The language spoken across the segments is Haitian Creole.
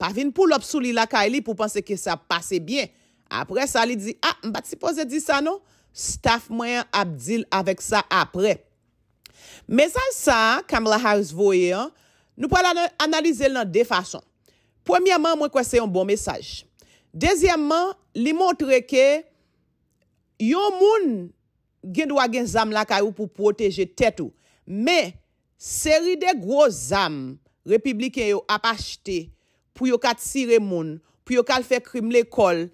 pa vin pou lop sou li lakay li pou panse ki sa pase byen. Apre sa li di, ah, mbati pou se di sa nou, staff mwenye abdil avek sa apre. Mesaj sa, kam la haris voye, nou pou analize l nan de fason. Premyaman, mwen kwa se yon bon mesaj. Dezyamman, li montre ke, yon moun gen dwa gen zam lakay ou pou proteje tet ou. Me, seri de gro zam, republiken yo apache te, pou yo ka tire moun, pou yo kal fe krim l'ekol,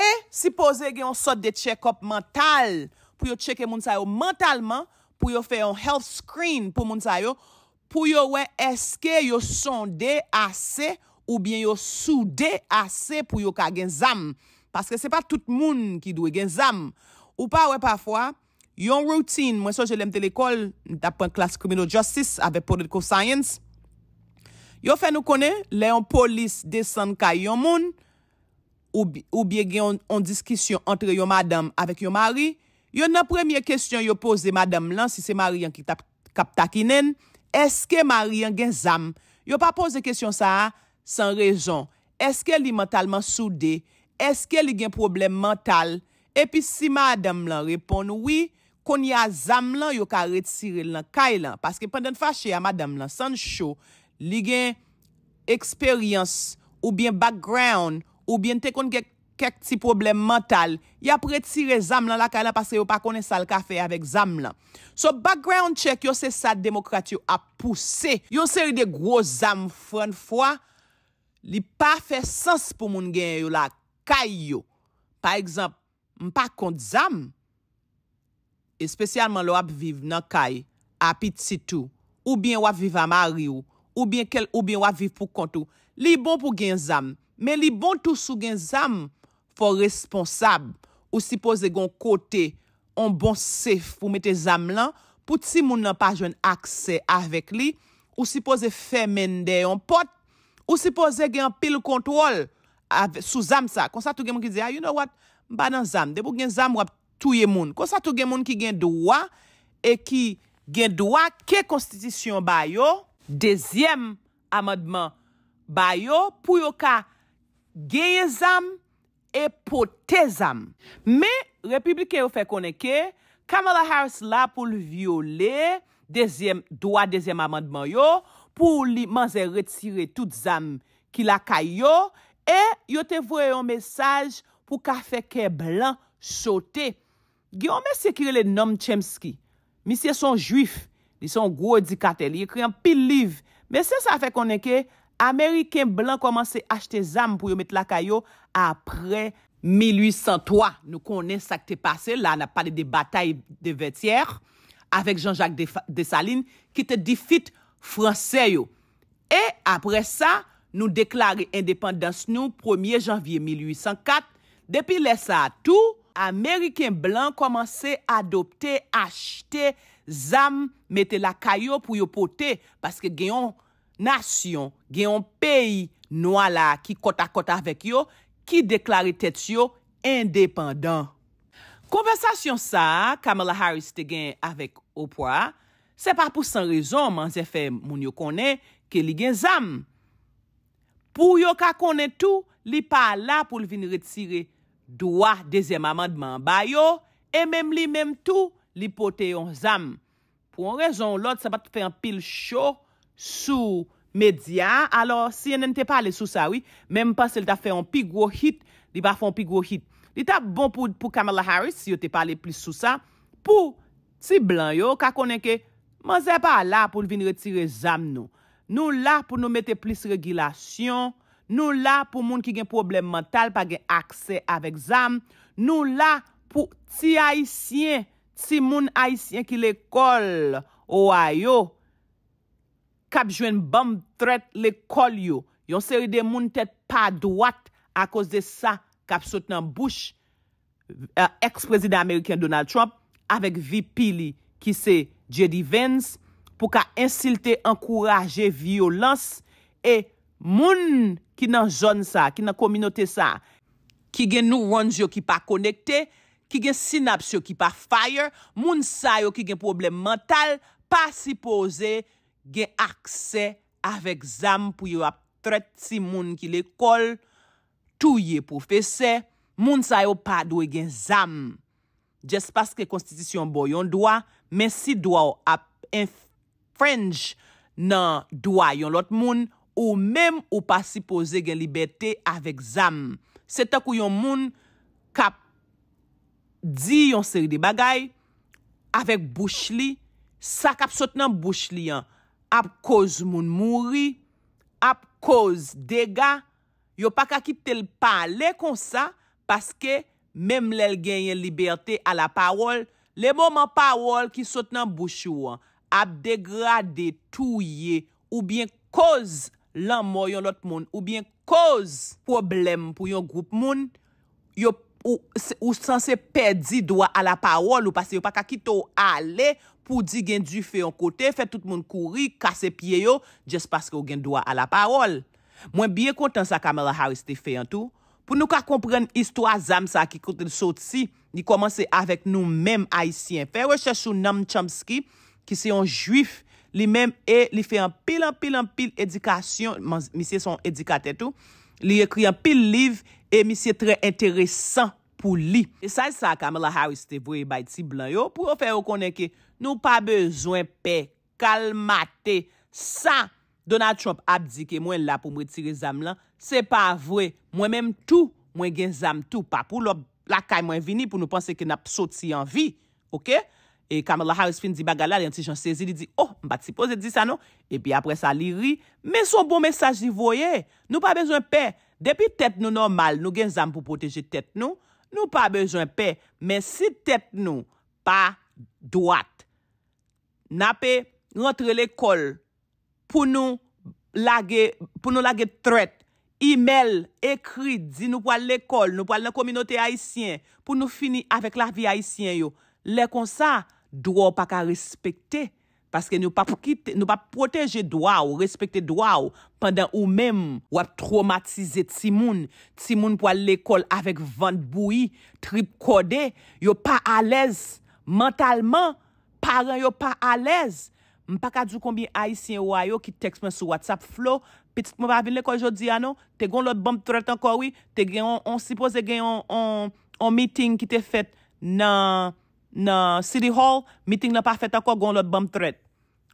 e si pose gen yon sot de check-up mental pou yo cheke moun sayo mentalman, pou yo fe yon health screen pou moun sayo, pou yo we eske yo sonde ase ou bien yo sude ase pou yo ka gen zam. Paske se pa tout moun ki dwe gen zam. Ou pa we pafwa, yon routine, mwen so jelemte l'ekol, da point klas criminal justice ave political science, Yo fè nou konè, lè yon polis desan kaj yon moun, ou bie gen yon diskisyon entre yon madame avèk yon mari, yon nan premye kèsyon yo pose madame lan, si se mari yon ki kap takinen, eske mari yon gen zam? Yo pa pose kèsyon sa, san rejon, eske li mentalman soude, eske li gen problem mental, epi si madame lan repon wè, kon ya zam lan, yo ka retire lan kaj lan, paske panden fache ya madame lan san chou, li gen eksperyans ou bien background ou bien te kon gen kek ti problem mental, ya pre tire zam lan la kay lan pasre yo pa konen sal kafe avèk zam lan. So background check yo se sa demokrat yo ap puse. Yo se ri de gro zam fran fwa, li pa fe sens pou moun gen yo la kay yo. Par ekzamp, mpa kont zam, espesyalman lo ap vive nan kay, api tsi tou, ou bien wap vive amari yo, Ou bien wap viv pou kontou. Li bon pou gen zam. Men li bon tou sou gen zam. Fon responsab. Ou si pose gen kote. On bon sef pou mete zam lan. Pout si moun nan pa jwen akse. Awek li. Ou si pose femen de yon pot. Ou si pose gen pil kontrol. Sou zam sa. Konsa tou gen moun ki zi. A ah, you know what. Ba nan zam. Depo gen zam wap touye moun. Konsa tou gen moun ki gen dwa. E ki gen dwa. Ke konstitisyon ba yo. Dezyem amadman ba yo pou yo ka geye zam e pote zam. Me, republiken yo fe koneke, Kamala Harris la pou li viole, dezyem doa, dezyem amadman yo, pou li manze retire tout zam ki la ka yo, e yo te vwe yon mesaj pou ka feke blan sote. Gyo me sekire le nom Tchemsky, misye son juif. Dison gwo di katel, ye krean pil liv. Men se sa fe konen ke, Ameriken blan komanse achte zam pou yo met la kayo apre 1803. Nou konen sa ke te pase, la na pale de batay de vetier, avek Jean-Jacques de Saline, ki te difit franseyo. E apre sa, nou deklare independans nou 1er janvye 1804. Depi lesa a tou, Ameriken blan komanse adopte achte, zam mette la kayo pou yo pote, paske genyon nasyon, genyon peyi noa la ki kota-kota vek yo, ki deklari tets yo independant. Konversasyon sa, Kamala Harris te genye avèk opwa, se pa pou san rezon man zè fè moun yo konen, ke li gen zam. Pou yo ka konen tou, li pa la pou li vin retire dwa dezem amandman ba yo, e mem li mem tou, li pote yon zam. Pou an rezon lòd, sa bat fè an pil chò sou media. Alors, si yon nen te pale sou sa, mèm pas se l ta fè an pigwo hit, li va fè an pigwo hit. Li ta bon pou Kamala Harris, si yo te pale plis sou sa, pou ti blan yo, kakonen ke, man zè pa la pou vin retire zam nou. Nou la pou nou mette plis regilasyon, nou la pou moun ki gen problem mental pa gen akse avèk zam, nou la pou ti ayisyen Si moun aisyen ki le kol ou a yo, kap jwen bam tret le kol yo, yon seri de moun tèt pa dwat a koz de sa, kap sot nan bouch, eks-prezident euh, Ameriken Donald Trump, avek VP li ki se Jerry Vance, pou ka insulte, ankouraje, violans, e moun ki nan joun sa, ki nan kominote sa, ki gen nou wons yo ki pa konekte, ki gen sinapse yo ki pa fire, moun sa yo ki gen problem mental, pa sipoze gen akse avek zam pou yo ap tret si moun ki le kol, touye pou fe se, moun sa yo pa dwe gen zam, jes paske konstitisyon bo yon doa, men si doa yo ap enfrenj nan doa yon lot moun, ou men ou pa sipoze gen libeti avek zam, se ta kou yon moun kap, di yon seri de bagay, avek bouch li, sa kap sot nan bouch li yon, ap koz moun mouri, ap koz dega, yo pa kakip tel pale kon sa, paske, mem lel genyen liberte a la parol, le mouman parol ki sot nan bouch yon, ap degradé tou ye, ou bien koz lan moun yon lot moun, ou bien koz problem pou yon group moun, yo pa... Ou san se pedi dwa a la parol ou pase yo pa ka kito ale pou di gen du fe yon kote, fe tout moun kouri, kase pie yo, jes paske yo gen dua a la parol. Mwen biye kontan sa Kamala Harris te fe yon tou. Pou nou ka kompren istwa zam sa ki kote sou ti, ni komanse avek nou menm Haitien fe. Weche sou nam Chomsky ki se yon juif, li menm e, li fe yon pil an pil an pil edikasyon, misye son edikate tou, li yekri an pil liv edikasyon, E misye trey enteresan pou li. E sa y sa Kamala Harris te vwe bay ti blan yo pou yo fey rekonen ke nou pa bezwen pe, kalmate, sa Donald Trump ap di ke mwen la pou mwen tire zam lan. Se pa vwe, mwen menm tou, mwen gen zam tou, pa pou lop la kay mwen vini pou nou pense ke nap soti an vi. E Kamala Harris fin di bagala, li yon ti jan sezi, li di, oh, mba ti pose di sa nou. E pi apre sa li ri, men son bon mesaj di vwe, nou pa bezwen pe. Depi tèt nou normal, nou gen zam pou poteje tèt nou, nou pa bejwen pe, men si tèt nou pa doat, na pe rentre l'ekol pou nou lage tret, email, ekri, di nou po al l'ekol, nou po al nan kominote haisyen, pou nou fini avèk la vi haisyen yo, lè kon sa, dro pa ka respekte. Paske nou pa proteje dwa ou, respekte dwa ou, pandan ou mem wap traumatize ti moun. Ti moun pou al l'ekol avèk vant boui, trip kode, yo pa alèz. Mentalman, paran yo pa alèz. Mpa ka djou kombi Aisyen wa yo ki teks mwen sou WhatsApp flow, pitit mwen pa avil l'ekol jodi anon, te goun lòt bom tret anko wè, te gen yon sipoze gen yon meeting ki te fèt nan City Hall, meeting nan pa fèt anko goun lòt bom tret.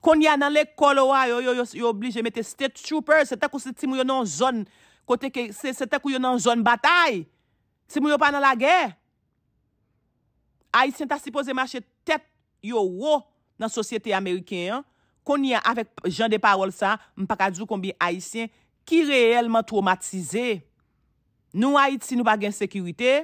Kon ya nan lek kolowa, yo yo yo yo oblije, mette state troopers, se te kousi ti mou yo nan zon, kote ke, se te kou yo nan zon batay, si mou yo pan nan la ge. Haitien ta sipose mache tet yo yo nan sosyete Amerikyen, kon ya avèk jan de parol sa, mpaka dju kon bi Haitien, ki reelman traumatize. Nou Haiti nou pa gen sekurite,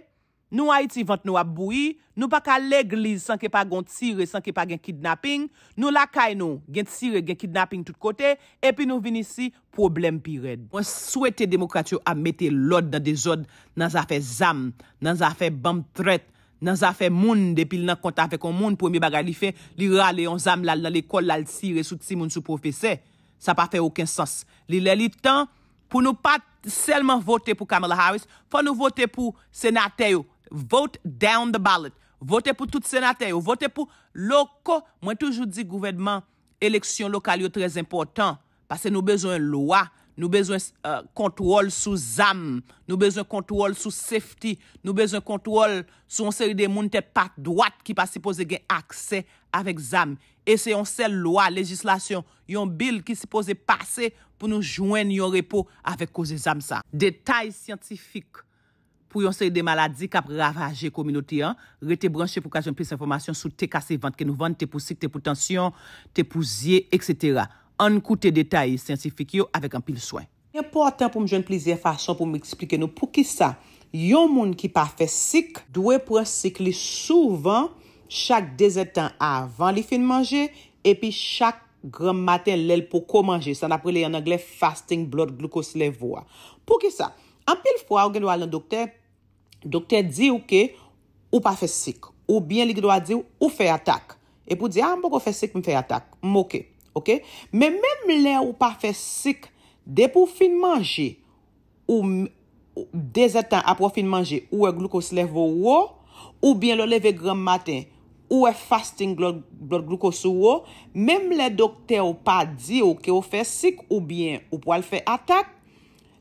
Nou a iti vant nou a boui, nou pa ka leglize san ke pa gont sire, san ke pa gen kidnapping. Nou la kay nou, gen sire, gen kidnapping tout kote, epi nou vini si problem pi red. On souwete demokratyo a mette lod nan de jod nan zafè zam, nan zafè bam tret, nan zafè moun depil nan kontan fe kon moun pou mi bagay li fe, li rale yon zam lal nan le kol lal sire sout si moun sou profese, sa pa fe oken sos. Li lè li tan pou nou pa selman vote pou Kamala Harris, pou nou vote pou senateyo, Vote down the ballot. Vote pou tout senatè ou vote pou loko. Mwen toujou di gouverdman, eleksyon lokal yo trèz important. Pase nou bezon lwa, nou bezon kontrol euh, sou zam, nou bezon kontrol sou safety, nou bezon kontrol sou on seri de moun te pat doat ki pa si pose gen aksè avèk zam. E se yon sel lwa, legislasyon, yon bil ki si pose pase pou nou jwen yon repo avèk koze zam sa. Detay scientifik pou yon sey de maladi kap ravaje kominoti an, re te branche pou kajon plis informasyon sou te kasey vant ke nou vant, te pou sik, te pou tansyon, te pou zye, etc. An koute detayi sensifik yo avek an pil soyn. Yon moun ki pa fe sik, dwe pou an sik li souvan chak dezetan avan li fin manje, epi chak gran maten lel pou komanje, san apre li yon angle fasting, blod, glukos, levwa. Pou ki sa? Ampil fwa ou gen nou alen dokte, dokte di ou ke ou pa fe sik. Ou bien li gido a di ou fe atak. E pou di, a ah, mbo ko fe sik mi fe atak. Moke, ok? Men menm le ou pa fe sik, de pou fin manje, ou de zetan apou fin manje, ou e glukos leve ou ou, ou bien le leve gram maten, ou e fasting glukos ou ou, menm le dokte ou pa di ou ke ou fe sik, ou bien ou po al fe atak,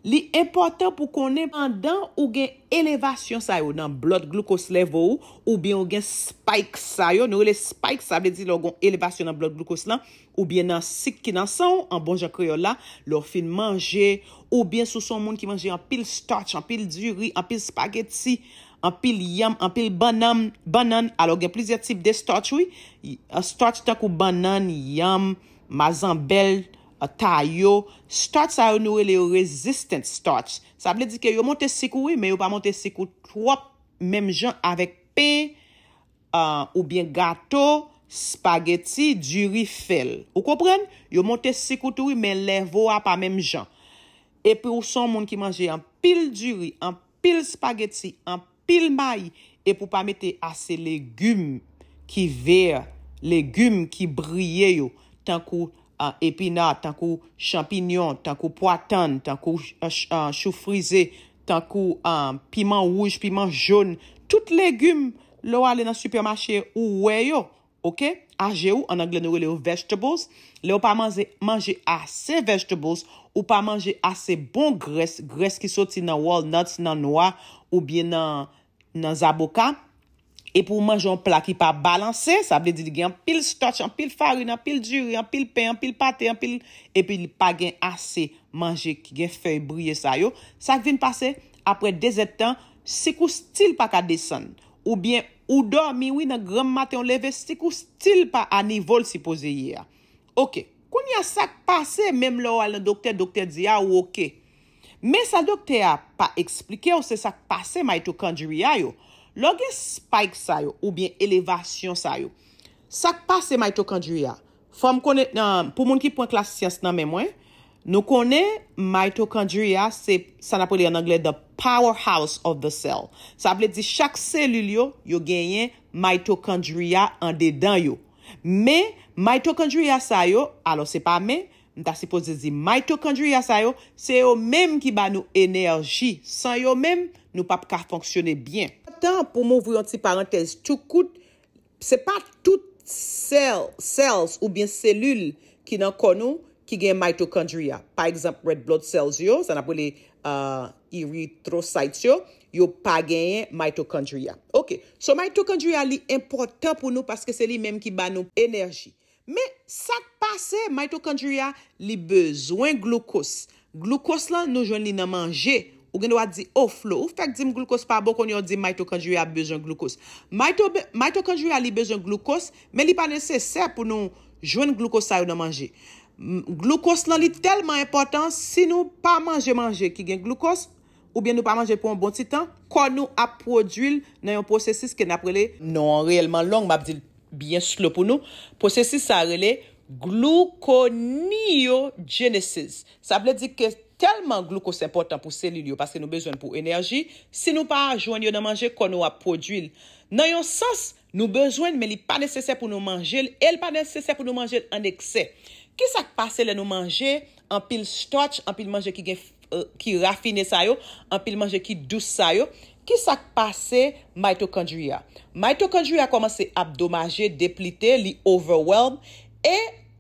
li importan pou konen an dan ou gen elevasyon sa yo nan blot glukos leve ou ou bien ou gen spike sa yo nou le spike sa be di lou gen elevasyon nan blot glukos lan ou bien nan sik ki nan sa ou an bonja kriyola lou fin manje ou bien sou son moun ki manje an pil stotch, an pil duri, an pil spageti an pil yam, an pil banan alo gen plizye tip de stotch ou euh, stotch tak ou banan, yam mazan bel ta yo. Starch sa yo noure le yo resistant starch. Sa ble di ke yo monte siku wi, me yo pa monte siku twop, mem jan, avek pe, ou bien gato, spageti, duri fel. Ou kopren? Yo monte siku twi, me le vo ap a mem jan. E pou son moun ki manje an pil duri, an pil spageti, an pil may, e pou pa mete ase legume ki ver, legume ki brye yo, tankou epina, tankou champignon, tankou poitan, tankou euh, euh, chou frize, tankou piman wouj, euh, piman joun, tout legume lou alè nan supermachè ou wè yo, ok? Aje ou, an angle nou wè le ou vegetables, le ou pa manje manje asè vegetables, ou pa manje asè bon gres, gres ki soti nan walnuts, nan noa, ou bien nan zaboka, E pou manjou an plat ki pa balanse, sa vle di di gen an pil stotch, an pil farine, an pil juri, an pil pen, an pil pate, an pil... E pi li pa gen ase manje ki gen febriye sa yo. Sak vin pase, apre dezet tan, sikou stil pa ka desan. Ou bien, ou dormi, ah, ou inan gram mate, ou leve, sikou stil pa anivol si pose yi ya. Ok, kon ya sak pase, mem lo alen dokte, dokte di ya, ou ok. Men sa dokte a pa eksplike ou se sak pase ma ito kanjiri ya yo. Lo gen spike sa yo ou bien elevasyon sa yo. Sak pa se mitochondria. Fom konen, pou moun ki pwen klasisyans nan men mwen, nou konen mitochondria se, sa napoli an angle, the powerhouse of the cell. Sa aple di chak selul yo, yo genyen mitochondria an dedan yo. Men, mitochondria sa yo, alo se pa men, nou ta se pose di mitochondria sa yo, se yo menm ki ba nou enerji. San yo menm, nou pa pou ka fonksyone bien. Pou moun vou yon ti parantez, tout kout, se pa tout cells ou bin selul ki nan konou ki gen mitokondria. Pa eksemp, red blood cells yo, sa nan pou li uh, erythrocytes yo, yo pa genye mitokondria. Ok, so mitokondria li importan pou nou paske se li menm ki ba nou enerji. Me, sak pase, mitokondria li bezwen glukos. Glukos lan nou jwen li nan manje glukos. ou gen do a di off oh, lo, ou fek dim glukos pa bo kon yo di mitokanjou ya bejoun glukos. Mitokanjou ya li bejoun glukos, men li pa nese ser pou nou jwen glukos sa yo nan manje. Glukos lan li telman important si nou pa manje manje ki gen glukos, ou bien nou pa manje pou un bon ti tan, kon nou a prodwil nan yon prosesis ke naprele. Non, reyelman long, ma ap di bien slo pou nou. Prosesis sa rele glukoniojenesis. Sa ap le di ke Telman glukos important pou selil yo, paske nou bezwen pou enerji, si nou pa ajoen yo nan manje kon ou a prodwil. Nan yon sas, nou bezwen, men li pa nesesè pou nou manjel, el pa nesesè pou nou manjel an ekse. Ki sak pase le nou manjel, an pil stotch, an pil manjel ki rafine sayo, an pil manjel ki dou sayo, ki sak pase mitochondria. Mitochondria koman se abdomaje, deplite, li overwhelm, e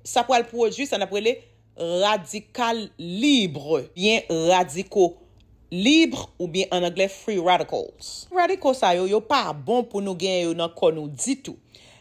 sa pou al prodwil, sa nan pou ele, Radikal libre. Bien radiko libre ou bien an angle free radicals. Radiko sa yo yo pa bon pou nou gen yo nan kon nou ditou.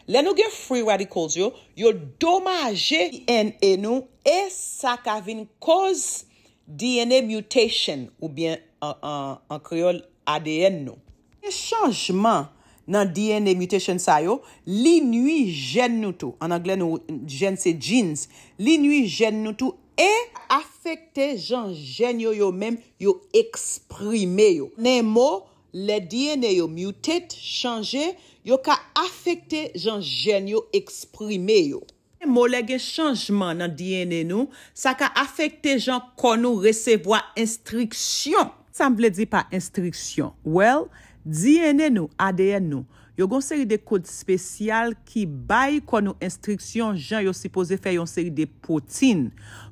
Le nou gen free radicals yo, yo domaje DNA nou e sa kavine koz DNA mutation ou bien an kriol ADN nou. E chanjman nou. nan DNA mutation sa yo, li nwi jen nou tou, an angle nou jen se jeans, li nwi jen nou tou, e afekte jan jen yo yo men, yo eksprime yo. Ne mo, le DNA yo mutate, chanje, yo ka afekte jan jen yo eksprime yo. Mo le gen chanjman nan DNA nou, sa ka afekte jan kon nou resevoa instriksyon. Sa m vle di pa instriksyon. Well, DNA nou, ADN nou, yo goun seri de kod spesyal ki bay kon nou instriksyon jan yo sipoze fè yon seri de protin.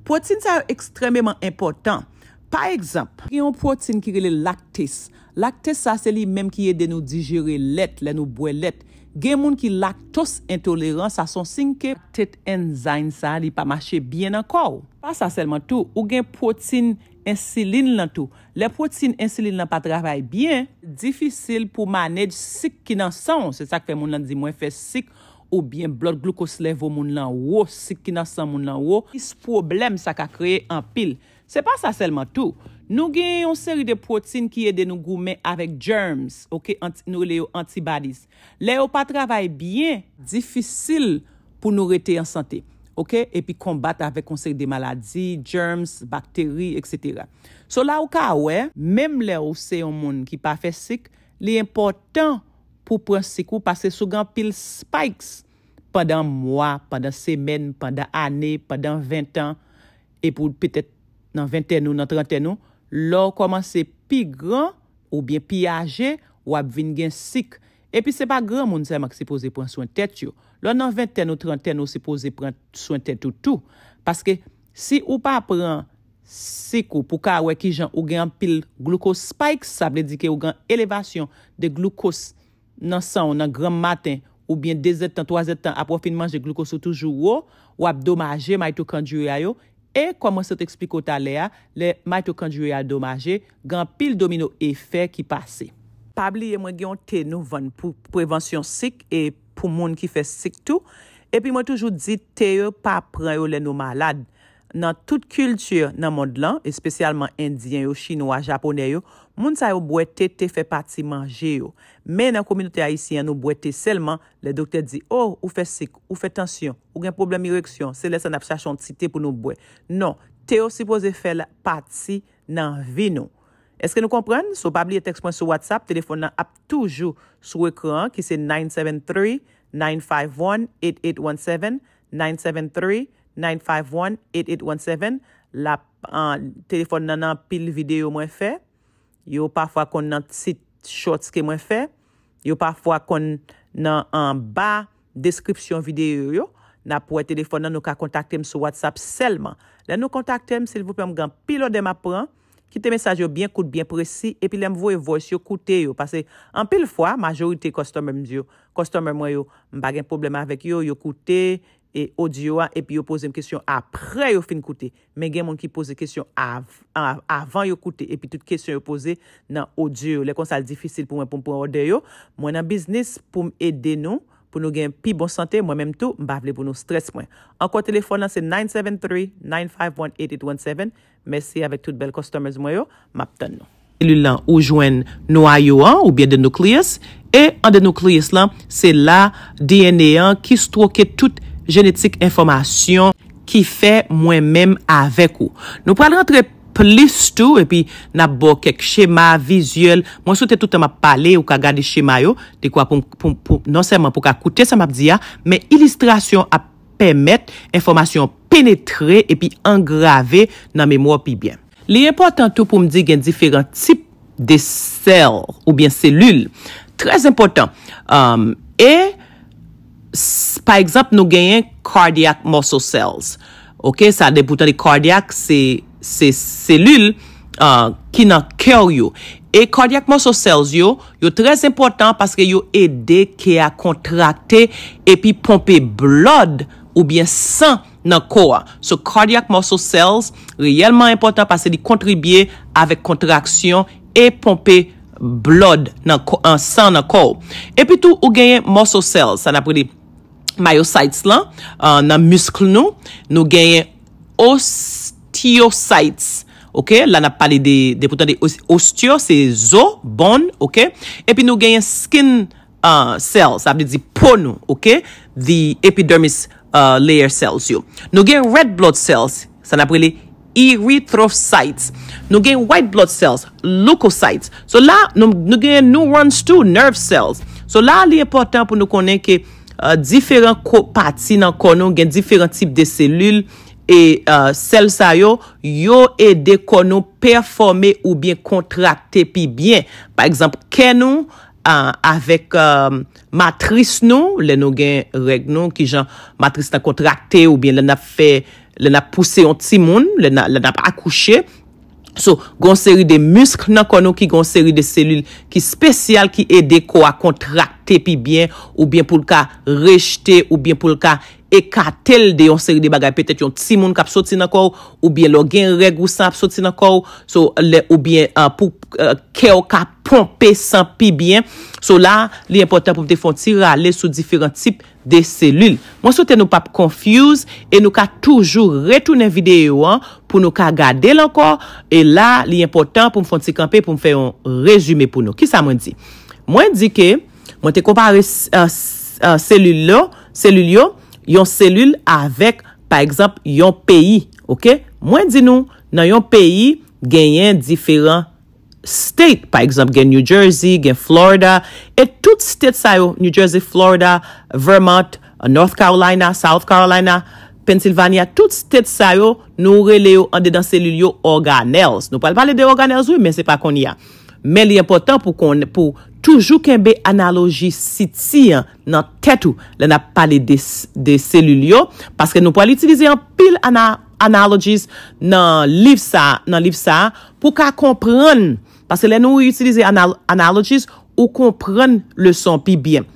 Protin sa yo ekstrememan important. Par ekzamp, yon protin ki re le laktis. Laktis sa se li mem ki ye de nou digere let, le nou bwe let. Gen moun ki laktos entolerans sa son sinke, tet enzayn sa li pa mache bien ankor. Pas sa selman tou, ou gen protin... Insilin lan tou, le protine insilin lan pa travay byen, difisil pou manej sik ki nan san, se sa ke fè moun lan di mwen fè sik, ou byen blot glukos levo moun lan wou, sik ki nan san moun lan wou, is problem sa ka kreye an pil. Se pa sa selman tou, nou gen yon seri de protine ki yede nou goumen avèk germs, nou le yo antibodies. Le yo pa travay byen, difisil pou nou rete yon santey. E pi kombat avek konsek de maladi, germs, bakteri, etc. So la ou ka we, mem le ou se yon moun ki pa fe sik, li important pou pran sik ou pase sougan pil spikes padan mwa, padan semen, padan ane, padan 20 an, e pou petet nan 20 an ou nan 30 an ou, lor koman se pi gran ou bien pi ajen ou ap vin gen sik. E pi se pa gran moun zèman ki se pose pren souen tèt yo. Lo nan 20 tèn ou 30 tèn ou se pose pren souen tèt ou tou. Paske si ou pa pren sik ou pou ka wè ki jan ou gen an pil glukos spike, sa ple di ke ou gen an elevasyon de glukos nan san ou nan gran maten ou bien 2 tèn, 3 tèn, ap wè fin manj de glukos ou toujou yo, wè ap domaje maitokanjou ya yo. E komon se te ekspliko talè a, le maitokanjou ya domaje gen an pil domino efè ki pase. Pabliye mwen gyon te nou ven pou prevensyon sik e pou moun ki fe sik tou. E pi mwen toujou di te yo pa preyo le nou malad. Nan tout kultur nan mod lan, espesyalman indyen yo, chinois, japonay yo, moun sa yo bwe te te fe pati manje yo. Men nan kominote haisyen nou bwe te selman, le dokte di, oh, ou fe sik, ou fe tensyon, ou gen problem ireksyon, se lesan ap chachon ti te pou nou bwe. Non, te yo sipoze fe la pati nan vi nou. Eske nou kompren, sou pabli e tekspon sou WhatsApp, telefon nan ap toujou sou ekran ki se 973-951-8817, 973-951-8817. Telefon nan an pil videyo mwen fe, yo pafwa kon nan sit shot ske mwen fe, yo pafwa kon nan an ba deskripsyon videyo yo, nan pou e telefon nan nou ka kontakte m sou WhatsApp selman. Nan nou kontakte m se l pou pe m gan pil odem ap preman. ki te mensaj yo byen koute, byen presi, epi lem voye voye si yo koute yo. Pase, anpil fwa, majorite kostomer mdi yo, kostomer mwen yo, mbagen probleme avèk yo, yo koute, e odi yo an, epi yo pose m kesyon apre yo fin koute. Men gen moun ki pose kesyon avan yo koute, epi tout kesyon yo pose nan odi yo. Le konsal difisil pou mwen pou mwen ode yo. Mwen nan biznis pou m eden nou, pou nou gen pi bon sante, mwen menm tou, mbavle pou nou stres mwen. Anko telefon nan se 973-951-8817. Mersi avek tout bel customers mwen yo, map tan nou. Elu lan ou jwen nou a yo an, ou bie denouklias, e an denouklias lan, se la DNA an, ki stroke tout genetik informasyon ki fe mwen menm avek ou. Nou pral rentre pe, plistou, epi nan bo kek chema, vizyol, moun sou te toutan ma pale ou ka gade chema yo, dekwa pou, non seman pou ka koute, sa map diya, men ilistrasyon ap pemet, informasyon penetre epi angrave nan memou api bien. Le important tout pou m di gen diferent tip de sel ou bien selul, trez important, um, e, pa egzap nou genyen cardiac muscle cells, ok, sa depoutan de cardiac, se se selul uh, ki nan kèw yo. E kardyak moussel sèls yo, yo trèz impotant paske yo edè ki a kontrakte epi pompe blod ou bien san nan kòwa. So kardyak moussel sèls reyèlman impotant paske di kontribye avèk kontraksyon epi pompe blod nan san nan kòwa. Epi tou ou genye moussel sèls, sa napre di myosites lan, uh, nan muskl nou, nou genye ossel teosites, ok, la na pali de putan de osteo, se zo bon, ok, epi nou genye skin euh, cells, apne di pono, ok, the epidermis euh, layer cells yo nou genye red blood cells, sa napre le erythrocytes nou genye white blood cells, leukocytes, so la nou genye neurons too, nerve cells so la li e portan pou nou konen ke euh, diferent pati nan konon genye diferent tip de selul E uh, sel sa yo, yo ede kono performe ou bien kontrakte pi bien. Par ekzamp, ken nou, uh, avek um, matris nou, le nou gen reg nou, ki jan matris ta kontrakte ou bien le nap puse yon timoun, le nap akouche. So, gonseri de musk nan kono ki gonseri de selil ki spesyal ki ede ko a kontrakte pi bien ou bien pou lka rejte ou bien pou lka yon. e ka tel de yon seri de bagay, petet yon timoun kap soti nan kou, ou bien lor gen reg ou san ap soti nan kou, ou bien uh, pou uh, keo kap pompe san pi bien, so la, li important pou mte fonti rale sou diferent tip de selul. Mwen sote nou pap konfuse, e nou ka toujou retounen videyo an, pou nou ka gade lankou, e la, li important pou mte fonti kampe, pou mfe yon rejume pou nou. Ki sa mwen di? Mwen di ke, mwen te kompare uh, selul yo, Yon selul avek, pa ekzap, yon peyi, mwen di nou nan yon peyi gen yon diferent state, pa ekzap gen New Jersey, gen Florida, et tout state sayo, New Jersey, Florida, Vermont, North Carolina, South Carolina, Pennsylvania, tout state sayo nou releyo an de dan selul yo organelles. Nou pal pale de organelles wè, men se pa kon yon. Men li important pou toujou kenbe analogi siti nan tetou le nan pale de selul yo. Paske nou po al utilize an pil analogis nan liv sa pou ka kompran. Paske le nou utilize analogis ou kompran le son pi byen.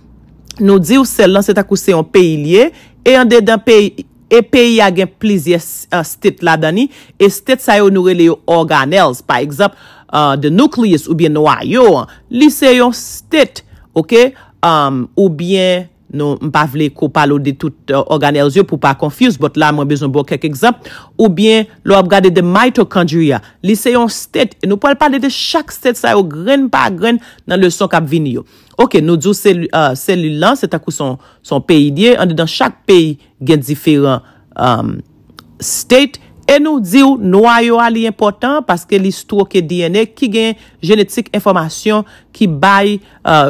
Nou di ou sel lan se takou se yon peyi liye. E yon de dan peyi e agen plizye stit la dani. E stit sa yo nou rele yo organels pa ekzap. de uh, nukleus ou bien nou a yo an, li se yon stet, um, ou bien, nou m pa vle ko palo de tout uh, organelzyon pou pa konfuse, bot la mwen bezon bo kek ekzamp, ou bien, lou ap gade de mitochondria, li se yon stet, e nou pou al pale de chak stet sa yo gren pa gren nan le son kap vini yo. Ok, nou dzo seli uh, lan, se takou son peyi diye, an de dan chak peyi gen ziferan um, stet, E nou diw nou a yo a li important paske listou ke DNA ki gen genetik informasyon ki bay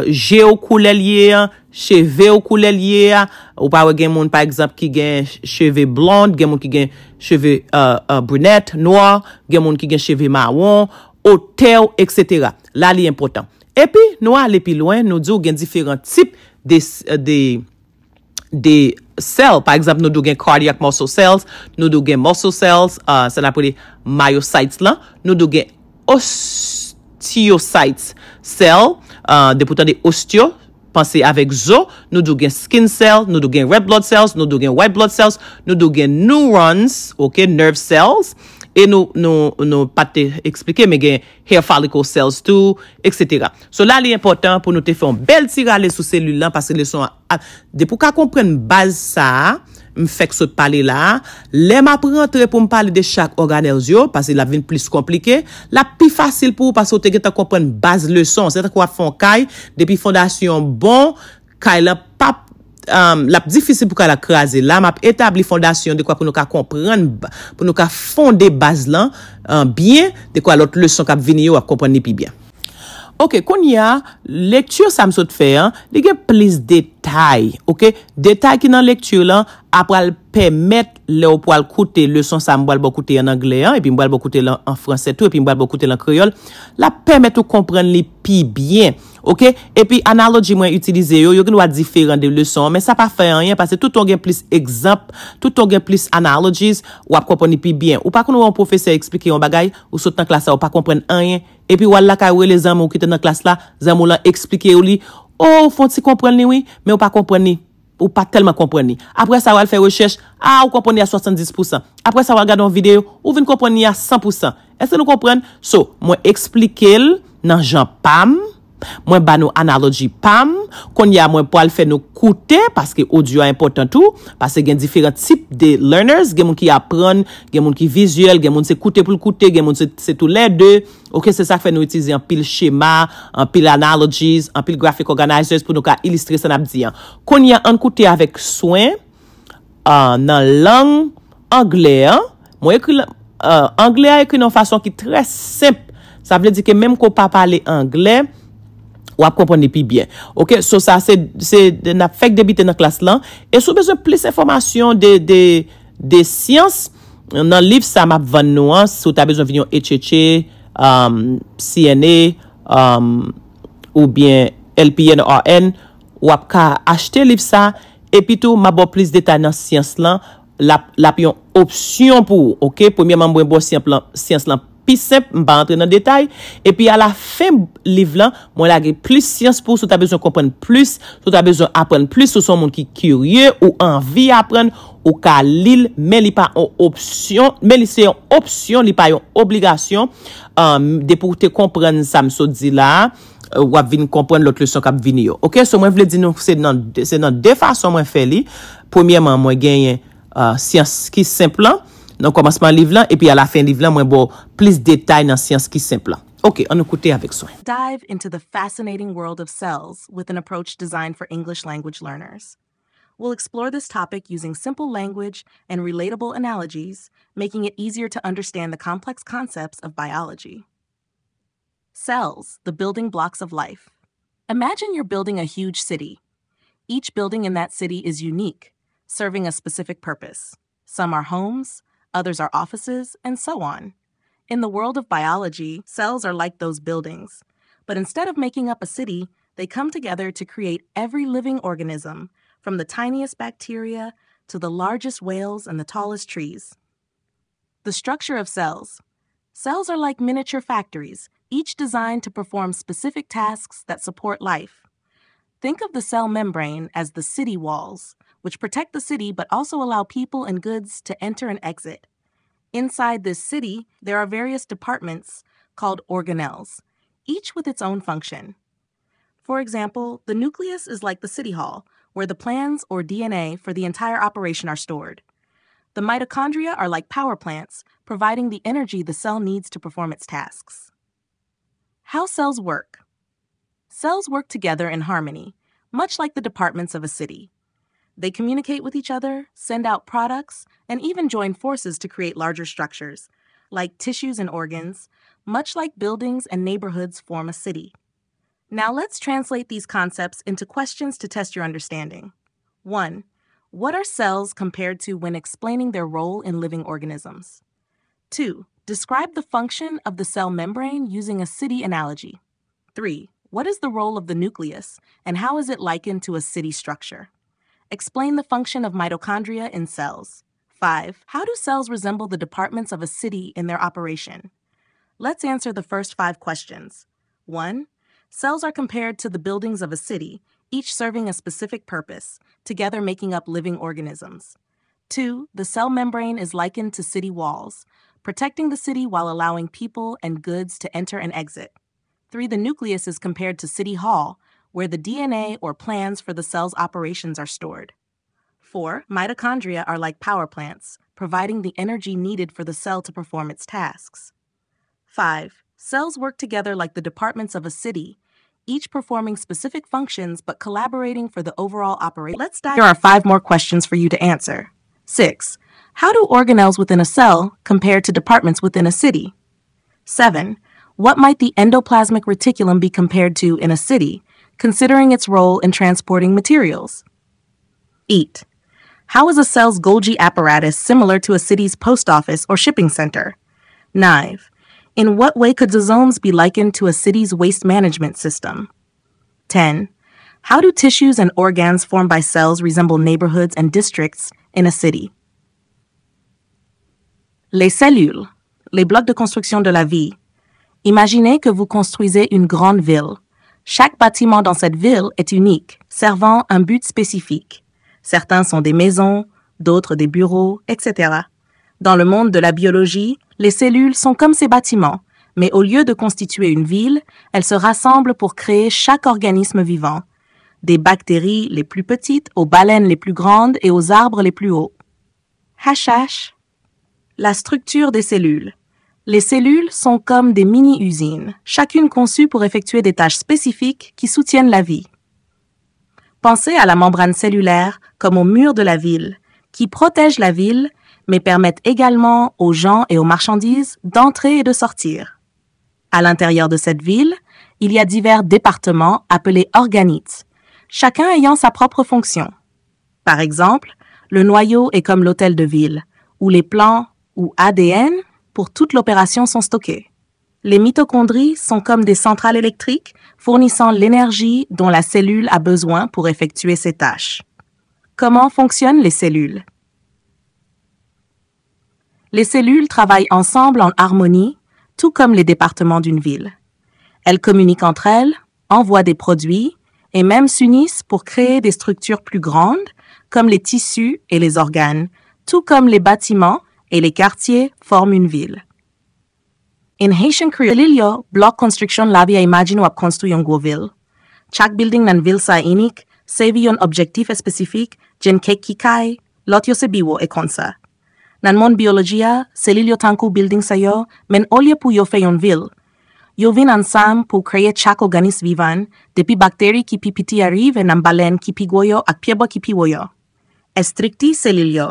je euh, ou koule liye, cheve ou koule liye. Ou pa we gen moun par exemple ki gen cheve blonde, gen moun ki gen cheve euh, euh, brunette, noir, gen moun ki gen cheve marron, oteo, etc. La li important. E pi nou a le pi lwen nou diw gen diferent tip de genetik. De sel, pa egzap nou do gen cardiac muscle cells, nou do gen muscle cells, euh, se la pou li myocytes la, nou do gen osteocytes, sel, euh, de pou tan de osteo, panse avèk zo, nou do gen skin cells, nou do gen red blood cells, nou do gen white blood cells, nou do gen neurons, ok, nerve cells. E nou pa te explike, me gen hair follicle cells tou, et cetera. So la li important pou nou te fèm bel tira le sou cellule lan. Pase lè son, de pou ka komprenn base sa, mfèk sot pale la. Lè ma prentre pou mpale de chak organel zyo, pase la vin plus komplike. La pi fasil pou, pase ou te gen ta komprenn base lè son. Sè ta kwa fon kay, de pi fondasyon bon, kay la pap. Um, la ap difisib pou ka la kreaze la, ma ap etabli fondasyon dekwa pou nou ka kompren, pou nou ka fonde baz lan, biye dekwa lot le son kap vini yo a kompren nipi byen. Ok, kon ya, lektur sa m sot fè an, di gen plis detay. Ok, detay ki nan lektur lan, apwa l pèmèt lè ou pwa l koute le son sa m boal bo koute an Anglè an, epi m boal bo koute an Fransè tou, epi m boal bo koute an Kryol. La pèmèt ou kompren li pi byen. Ok, epi analogi mwen utilize yo, yo gen wad diferan de le son, men sa pa fè an yon, pasè touton gen plis ekzamp, touton gen plis analogis, wap kompren li pi byen. Ou pa kon nou an profese explike yon bagay, ou sotan klasè ou pa kompren an yon, Epi wala ka wele zanm ou kite nan klas la, zanm ou lan eksplike ou li, ou oh, fon ti kompren ni oui, men ou pa kompren ni, ou pa telman kompren ni. Apre sa wale fè rechèche, a ou kompren ni a 70%, apre sa wale gade an videyo, ou vin kompren ni a 100%. Esti nou kompren? So, mwen eksplike l nan Jean-Pam. Mwen ba nou analoji pam Konya mwen po al fe nou koute Paske odyon importan tou Paske gen diferent tip de learners Gen moun ki apron, gen moun ki vizuel Gen moun se koute pou koute, gen moun se tout le de Ok, se sa fe nou itizi an pil shema An pil analogies An pil graphic organizers pou nou ka ilistri sen ap diyan Konya an koute avek soen Nan lang Angle Mwen ekri Angle a ekri nan fason ki tre semp Sa vle di ke menm ko pa pale angle Wap kompon nipi byen. Ok, sou sa, se nap fek debite nan klas lan. E sou bezon plis informasyon de siyans nan liv sa map van nou an. Sou ta bezon vinyon ECH, um, CNE, um, ou byen LPNRN. Wap ka achte liv sa. E pito, map bo plis detay nan siyans lan. Lap yon opsyon pou. Ok, pou mwen mwen bo siyans lan. Pi semp, mba antre nan detay. E pi a la fe liv lan, mwen lage plis siyans pou sou ta bezon kompren plis, sou ta bezon apren plis, sou son moun ki kurye ou anvi apren, ou ka li, men li se yon opsyon, li pa yon obligasyon um, de pou te kompren sam sou di la, wap vin kompren lot le son kap vin yo. Ok, sou mwen vle di nou, se nan defa sou mwen fe li, premièman mwen genyen uh, siyans ki semp lan, nan liv lan, epi a la fin liv lan mwen bo plis detay nan siyans ki lan. Ok, an avek Dive into the fascinating world of cells with an approach designed for English language learners. We'll explore this topic using simple language and relatable analogies, making it easier to understand the complex concepts of biology. Cells, the building blocks of life. Imagine you're building a huge city. Each building in that city is unique, serving a specific purpose. Some are homes, others are offices, and so on. In the world of biology, cells are like those buildings. But instead of making up a city, they come together to create every living organism, from the tiniest bacteria to the largest whales and the tallest trees. The structure of cells. Cells are like miniature factories, each designed to perform specific tasks that support life. Think of the cell membrane as the city walls, which protect the city but also allow people and goods to enter and exit. Inside this city, there are various departments called organelles, each with its own function. For example, the nucleus is like the city hall, where the plans or DNA for the entire operation are stored. The mitochondria are like power plants, providing the energy the cell needs to perform its tasks. How cells work cells work together in harmony, much like the departments of a city. They communicate with each other, send out products, and even join forces to create larger structures, like tissues and organs, much like buildings and neighborhoods form a city. Now let's translate these concepts into questions to test your understanding. 1. What are cells compared to when explaining their role in living organisms? 2. Describe the function of the cell membrane using a city analogy. 3. What is the role of the nucleus, and how is it likened to a city structure? Explain the function of mitochondria in cells. 5. How do cells resemble the departments of a city in their operation? Let's answer the first five questions. 1. Cells are compared to the buildings of a city, each serving a specific purpose, together making up living organisms. 2. The cell membrane is likened to city walls, protecting the city while allowing people and goods to enter and exit. 3. The nucleus is compared to City Hall, where the DNA or plans for the cell's operations are stored. 4. Mitochondria are like power plants, providing the energy needed for the cell to perform its tasks. 5. Cells work together like the departments of a city, each performing specific functions but collaborating for the overall operation. Let's dive. Here are five more questions for you to answer. 6. How do organelles within a cell compare to departments within a city? 7. What might the endoplasmic reticulum be compared to in a city, considering its role in transporting materials. Eat. How is a cell's Golgi apparatus similar to a city's post office or shipping center? Nine, In what way could zozomes be likened to a city's waste management system? 10. How do tissues and organs formed by cells resemble neighborhoods and districts in a city? Les cellules, les blocs de construction de la vie. Imaginez que vous construisez une grande ville. Chaque bâtiment dans cette ville est unique, servant un but spécifique. Certains sont des maisons, d'autres des bureaux, etc. Dans le monde de la biologie, les cellules sont comme ces bâtiments, mais au lieu de constituer une ville, elles se rassemblent pour créer chaque organisme vivant, des bactéries les plus petites aux baleines les plus grandes et aux arbres les plus hauts. HH La structure des cellules. Les cellules sont comme des mini-usines, chacune conçue pour effectuer des tâches spécifiques qui soutiennent la vie. Pensez à la membrane cellulaire comme au mur de la ville, qui protège la ville, mais permet également aux gens et aux marchandises d'entrer et de sortir. À l'intérieur de cette ville, il y a divers départements appelés organites, chacun ayant sa propre fonction. Par exemple, le noyau est comme l'hôtel de ville, où les plans ou ADN pour toute l'opération sont stockées. Les mitochondries sont comme des centrales électriques fournissant l'énergie dont la cellule a besoin pour effectuer ses tâches. Comment fonctionnent les cellules Les cellules travaillent ensemble en harmonie, tout comme les départements d'une ville. Elles communiquent entre elles, envoient des produits et même s'unissent pour créer des structures plus grandes, comme les tissus et les organes, tout comme les bâtiments E le kartye, form yon vil. En Haitian Creole, selilyo blok konstriksyon lavi a imajin wap konstu yon gwo vil. Chak building nan vil sa enik, se vi yon objektif e spesifik, jen kek ki kaj, lot yo se biwo e konsa. Nan mon biolojia, selilyo tankou building sa yo men olye pou yo fe yon vil. Yo vin ansam pou kreye chak organis vivan depi bakteri ki pipiti arive nan balen ki pigwoyo ak piebo ki piwoyo. E strikti selilyo.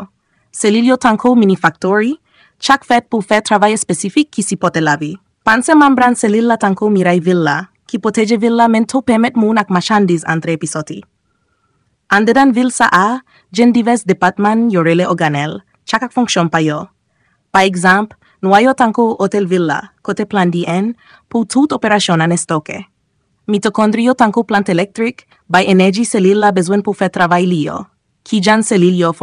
Factory. minifactory, chak fet pou travail spécifique qui ki si la vie. Pense membran celilia tanko mirai villa, ki poteje villa men permet moun ak machandis entre episoti. Andedan villa sa a, gen divers departman yorele organel, chak ak fonksyon pa yo. Par exemple, noyau tanko hotel villa, kote plan DN, pour tout operasyon en estoke. Mitochondrio tanko plant electric, by energy selil la bezwen pou travail travay li yo, ki jan selil yo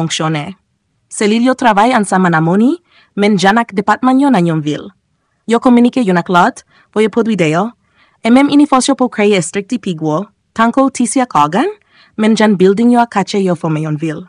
Selil yo travay an sa manamoni, men jan ak departman yo nan yon vil. Yo kominike yon ak lot, voye pod videyo, e mem inifos yo pou kreye estrikti pigwo, tanko tisi ak agan, men jan building yo akache yo fome yon vil.